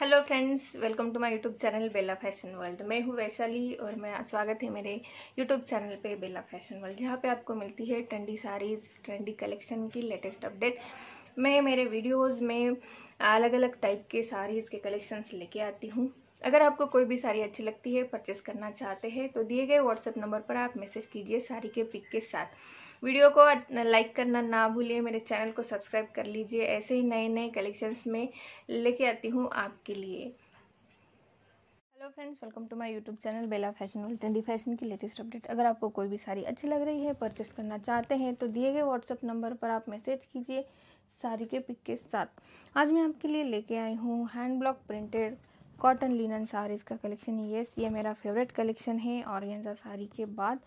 hello friends welcome to my YouTube channel Bela fashion world मैं हूँ वैशाली और मैं स्वागत है मेरे यूट्यूब चैनल पे बेला फैशन वर्ल्ड जहाँ पे आपको मिलती है ट्रेंडी साड़ीज़ ट्रेंडी कलेक्शन की लेटेस्ट अपडेट मैं मेरे वीडियोस में अलग अलग टाइप के साड़ीज़ के कलेक्शंस लेके आती हूँ अगर आपको कोई भी साड़ी अच्छी लगती है परचेस करना चाहते हैं तो दिए गए व्हाट्सएप नंबर पर आप मैसेज कीजिए साड़ी के पिक के साथ वीडियो को लाइक करना ना भूलिए मेरे चैनल को सब्सक्राइब कर लीजिए ऐसे ही नए नए कलेक्शंस में लेके आती हूँ आपके लिए hello friends welcome to my YouTube channel Bela fashion world trendy fashion की लेटेस्ट अपडेट अगर आपको कोई भी साड़ी अच्छी लग रही है परचेस करना चाहते हैं तो दिए गए व्हाट्सअप नंबर पर आप मैसेज कीजिए साड़ी के पिक के साथ आज मैं आपके लिए लेके आई हूँ hand block printed cotton linen saris का कलेक्शन येस ये मेरा फेवरेट कलेक्शन है ऑर्गेन्जा साड़ी के बाद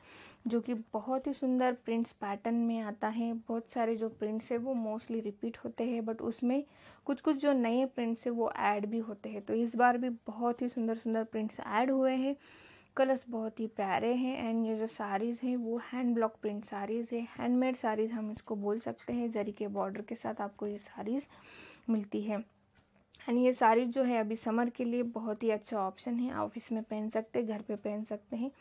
जो कि बहुत ही सुंदर प्रिंट्स पैटर्न में आता है बहुत सारे जो प्रिंट्स है वो मोस्टली रिपीट होते हैं बट उसमें कुछ कुछ जो नए प्रिंट्स है वो ऐड भी होते हैं तो इस बार भी बहुत ही सुंदर सुंदर प्रिंट्स ऐड हुए हैं कलर्स बहुत ही प्यारे हैं एंड ये जो साड़ीज़ हैं वो हैंड ब्लॉक प्रिंट साड़ीज़ है हैंडमेड साड़ीज़ हम इसको बोल सकते हैं जरी के बॉर्डर के साथ आपको ये साड़ीज़ मिलती है एंड ये साड़ी जो है अभी समर के लिए बहुत ही अच्छा ऑप्शन है ऑफिस में पहन सकते हैं घर पे पहन सकते हैं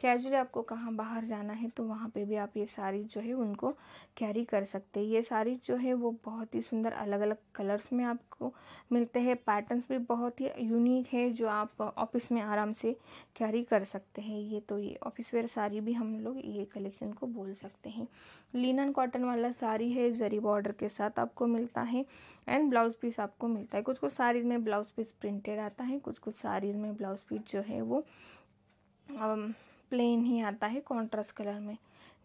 कैजुअली आपको कहाँ बाहर जाना है तो वहाँ पे भी आप ये साड़ी जो है उनको कैरी कर सकते हैं ये साड़ी जो है वो बहुत ही सुंदर अलग अलग कलर्स में आपको मिलते हैं पैटर्न्स भी बहुत ही यूनिक है जो आप ऑफिस में आराम से कैरी कर सकते हैं ये तो ये ऑफिस वेयर साड़ी भी हम लोग ये कलेक्शन को बोल सकते हैं लिनन कॉटन वाला साड़ी है जरी बॉर्डर के साथ आपको मिलता है एंड ब्लाउज़ पीस आपको मिलता है कुछ कुछ साड़ीज़ में ब्लाउज़ पीस प्रिंटेड आता है कुछ कुछ साड़ीज़ में ब्लाउज़ पीस जो है वो um, प्लेन ही आता है कॉन्ट्रास्ट कलर में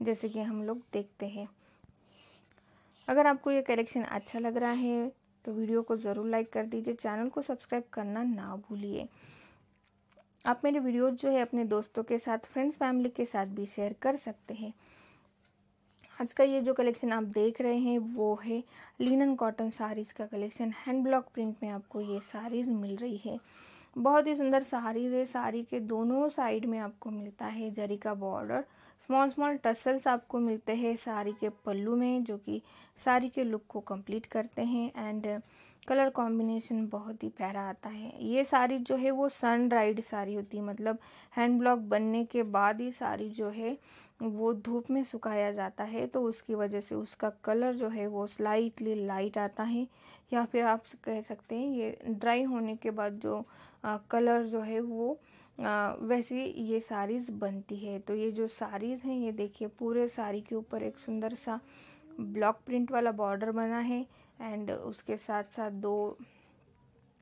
जैसे कि हम लोग देखते हैं अगर आपको ये कलेक्शन अच्छा लग रहा है तो वीडियो को ज़रूर लाइक कर दीजिए चैनल को सब्सक्राइब करना ना भूलिए आप मेरे वीडियो जो है अपने दोस्तों के साथ फ्रेंड्स फैमिली के साथ भी शेयर कर सकते हैं आज का ये जो कलेक्शन आप देख रहे हैं वो है लिनन कॉटन साड़ीज़ का कलेक्शन हैंड ब्लॉक प्रिंट में आपको ये साड़ीज़ मिल रही है बहुत ही सुंदर साड़ीज है साड़ी के दोनों साइड में आपको मिलता है जरी का बॉर्डर स्मॉल स्मॉल टसल्स आपको मिलते हैं साड़ी के पल्लू में जो कि साड़ी के लुक को कंप्लीट करते हैं एंड कलर कॉम्बिनेशन बहुत ही प्यारा आता है ये साड़ी जो है वो सन ड्राइड साड़ी होती है मतलब हैंड ब्लॉक बनने के बाद ही साड़ी जो है वो धूप में सुखाया जाता है तो उसकी वजह से उसका कलर जो है वो स्लाइटली लाइट आता है या फिर आप कह सकते हैं ये ड्राई होने के बाद जो आ, कलर जो है वो आ, वैसे ये साड़ीज़ बनती है तो ये जो साड़ीज़ हैं ये देखिए पूरे साड़ी के ऊपर एक सुंदर सा ब्लॉक प्रिंट वाला बॉर्डर बना है एंड उसके साथ साथ दो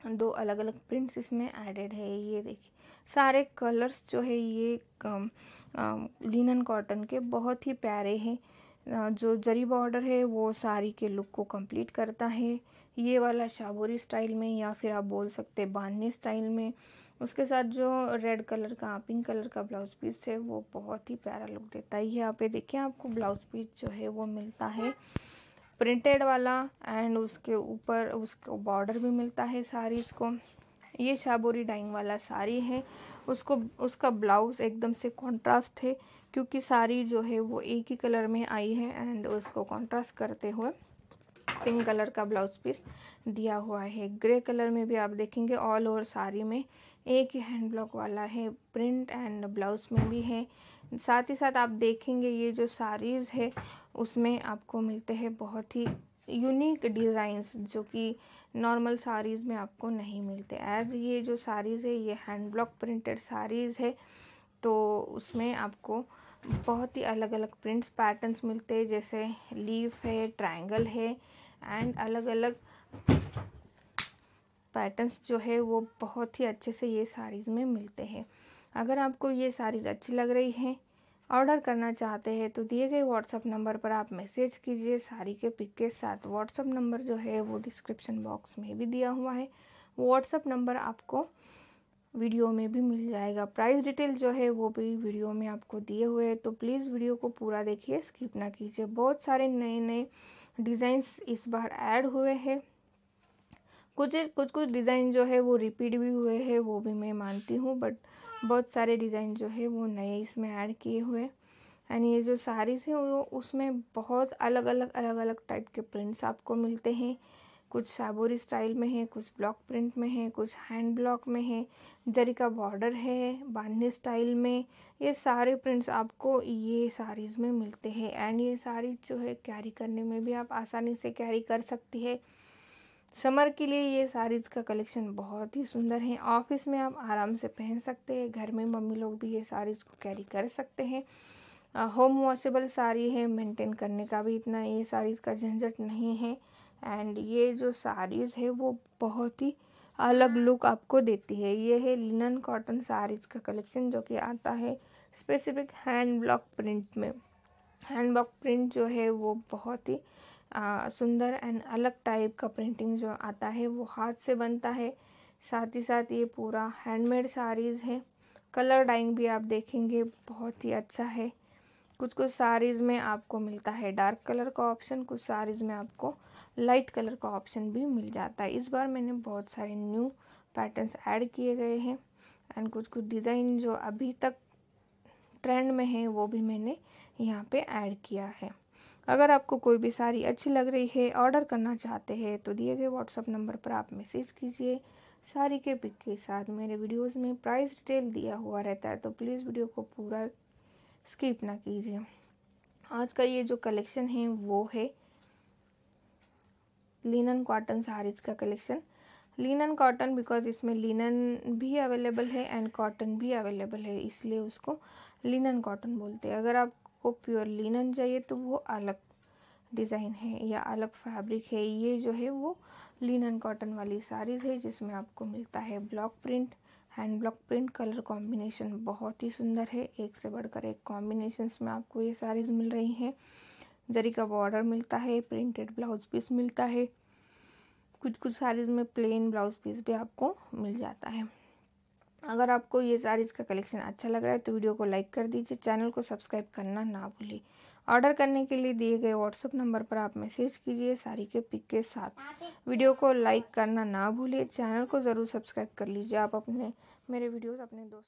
दो अलग अलग प्रिंट्स इसमें एडेड है ये देखिए सारे कलर्स जो है ये लिनन कॉटन के बहुत ही प्यारे हैं जो जरी बॉर्डर है वो साड़ी के लुक को कंप्लीट करता है ये वाला शाबोरी स्टाइल में या फिर आप बोल सकते बांधनी स्टाइल में उसके साथ जो रेड कलर का पिंक कलर का ब्लाउज पीस है वो बहुत ही प्यारा लुक देता है ये यहाँ पे देखिए आपको ब्लाउज पीस जो है वो मिलता है प्रिंटेड वाला एंड उसके ऊपर उसको बॉर्डर भी मिलता है साड़ीज़ को ये शाबोरी डाइंग वाला साड़ी है उसको उसका ब्लाउज एकदम से कॉन्ट्रास्ट है क्योंकि सारी जो है वो एक ही कलर में आई है एंड उसको कॉन्ट्रास्ट करते हुए पिंक कलर का ब्लाउज पीस दिया हुआ है ग्रे कलर में भी आप देखेंगे ऑल ओवर साड़ी में एक ही हैंड ब्लॉक वाला है प्रिंट एंड ब्लाउज में भी है साथ ही साथ आप देखेंगे ये जो साड़ीज़ है उसमें आपको मिलते हैं बहुत ही यूनिक डिज़ाइंस जो कि नॉर्मल साड़ीज़ में आपको नहीं मिलते एज ये जो साड़ीज़ है ये हैंड ब्लॉक प्रिंटेड साड़ीज़ है तो उसमें आपको बहुत ही अलग अलग प्रिंट्स पैटर्न्स मिलते हैं जैसे लीफ है ट्रायंगल है एंड अलग अलग पैटर्न्स जो है वो बहुत ही अच्छे से ये साड़ीज़ में मिलते हैं अगर आपको ये साड़ीज़ अच्छी लग रही हैं ऑर्डर करना चाहते हैं तो दिए गए व्हाट्सअप नंबर पर आप मैसेज कीजिए साड़ी के पिक के साथ व्हाट्सअप नंबर जो है वो डिस्क्रिप्शन बॉक्स में भी दिया हुआ है व्हाट्सअप नंबर आपको वीडियो में भी मिल जाएगा प्राइस डिटेल जो है वो भी वीडियो में आपको दिए हुए हैं तो प्लीज़ वीडियो को पूरा देखिए स्किप ना कीजिए बहुत सारे नए नए डिज़ाइंस इस बार ऐड हुए हैं कुछ कुछ कुछ डिज़ाइन जो है वो रिपीट भी हुए हैं वो भी मैं मानती हूँ बट बहुत सारे डिज़ाइन जो है वो नए इसमें ऐड किए हुए एंड ये जो साड़ीज़ हैं वो उसमें बहुत अलग अलग अलग अलग टाइप के प्रिंट्स आपको मिलते हैं कुछ साबोरी स्टाइल में है कुछ ब्लॉक प्रिंट में है कुछ हैंड ब्लॉक में है जरी का बॉर्डर है बांधनी स्टाइल में ये सारे प्रिंट्स आपको ये साड़ीज़ में मिलते हैं एंड ये साड़ी जो है कैरी करने में भी आप आसानी से कैरी कर सकती है समर के लिए ये साड़ीज़ का कलेक्शन बहुत ही सुंदर है ऑफिस में आप आराम से पहन सकते हैं घर में मम्मी लोग भी ये साड़ीज़ को कैरी कर सकते हैं होम वॉशेबल साड़ी है मेंटेन करने का भी इतना ये साड़ीज़ का झंझट नहीं है एंड ये जो साड़ीज़ है वो बहुत ही अलग लुक आपको देती है ये है लिनन कॉटन साड़ीज़ का कलेक्शन जो कि आता है स्पेसिफिक हैंड ब्लॉक प्रिंट में हैंड ब्लॉक प्रिंट जो है वो बहुत ही सुंदर एंड अलग टाइप का प्रिंटिंग जो आता है वो हाथ से बनता है साथ ही साथ ये पूरा हैंडमेड साड़ीज़ है कलर डाइंग भी आप देखेंगे बहुत ही अच्छा है कुछ कुछ साड़ीज़ में आपको मिलता है डार्क कलर का ऑप्शन कुछ साड़ीज़ में आपको लाइट कलर का ऑप्शन भी मिल जाता है इस बार मैंने बहुत सारे न्यू पैटर्न्स ऐड किए गए हैं एंड कुछ कुछ डिज़ाइन जो अभी तक ट्रेंड में है वो भी मैंने यहाँ पे ऐड किया है अगर आपको कोई भी साड़ी अच्छी लग रही है ऑर्डर करना चाहते हैं तो दिए गए व्हाट्सअप नंबर पर आप मैसेज कीजिए साड़ी के पिक के साथ मेरे वीडियोस में प्राइस डिटेल दिया हुआ रहता है तो प्लीज़ वीडियो को पूरा स्किप ना कीजिए आज का ये जो कलेक्शन है वो है लिनन कॉटन साड़ीज़ का कलेक्शन लिनन कॉटन बिकॉज इसमें लिनन भी अवेलेबल है एंड कॉटन भी अवेलेबल है इसलिए उसको लिनन कॉटन बोलते हैं अगर आपको प्योर लिनन चाहिए तो वो अलग डिज़ाइन है या अलग फैब्रिक है ये जो है वो लिनन कॉटन वाली साड़ीज़ है जिसमें आपको मिलता है block print hand block print colour combination बहुत ही सुंदर है एक से बढ़कर एक कॉम्बिनेशन में आपको ये साड़ीज़ मिल रही हैं जरी का बॉर्डर मिलता है प्रिंटेड ब्लाउज पीस मिलता है कुछ कुछ साड़ीज़ में प्लेन ब्लाउज पीस भी आपको मिल जाता है अगर आपको ये साड़ीज़ का कलेक्शन अच्छा लग रहा है तो वीडियो को लाइक कर दीजिए चैनल को सब्सक्राइब करना ना भूलिए ऑर्डर करने के लिए दिए गए व्हाट्सअप नंबर पर आप मैसेज कीजिए साड़ी के पिक के साथ वीडियो को लाइक करना ना भूलिए चैनल को ज़रूर सब्सक्राइब कर लीजिए आप अपने मेरे वीडियोस अपने दोस्त